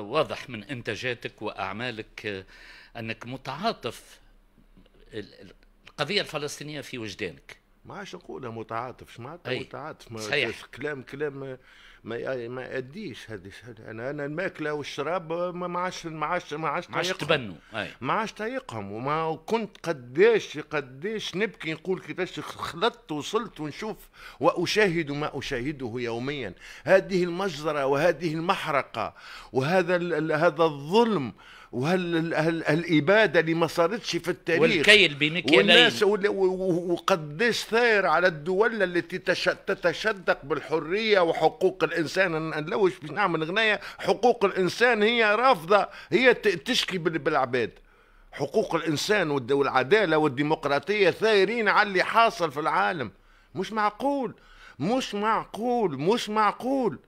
واضح من انتاجاتك واعمالك انك متعاطف القضيه الفلسطينيه في وجدانك ما عادش نقولها متعاطف شو معناتها متعاطف ما صحيح. كلام كلام ما ما يأديش هذه انا انا الماكله والشراب ما عادش ما عادش ما عادش ما عادش تبنوا ما عادش تايقهم وما كنت قداش قداش نبكي نقول كيفاش خلطت وصلت ونشوف واشاهد ما اشاهده يوميا هذه المجزره وهذه المحرقه وهذا هذا الظلم وهالاباده اللي ما صارتش في التاريخ والكيل والناس وقديش ثاير على الدول التي تتشدق بالحريه وحقوق الانسان انا نلوش باش نعمل غنايه حقوق الانسان هي رافضه هي تشكي بالعباد حقوق الانسان والعداله والديمقراطيه ثايرين على اللي حاصل في العالم مش معقول مش معقول مش معقول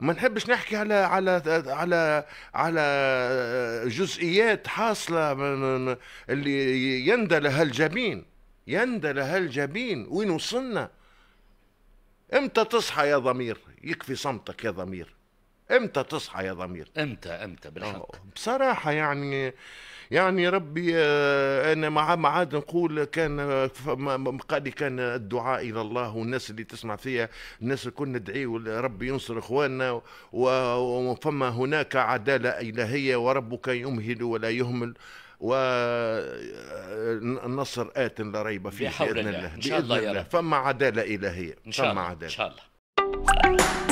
ما نحبش نحكي على على على على جزئيات حاصله من اللي يندى لها الجبين يندى لها الجبين وين وصلنا امتى تصحى يا ضمير يكفي صمتك يا ضمير امتى تصحى يا ضمير امتى امتى بالحق بصراحه يعني يعني ربي آه، انا مع ما عاد نقول كان قال كان الدعاء الى الله والناس اللي تسمع فيها الناس الكل ندعي ربي ينصر اخواننا وفما هناك عداله الهيه وربك يمهل ولا يهمل والنصر آت لا ريب فيه باذن الله. الله. شاء الله, الله فما عدالة إلهية إن شاء الله. فما عدالة إن شاء الله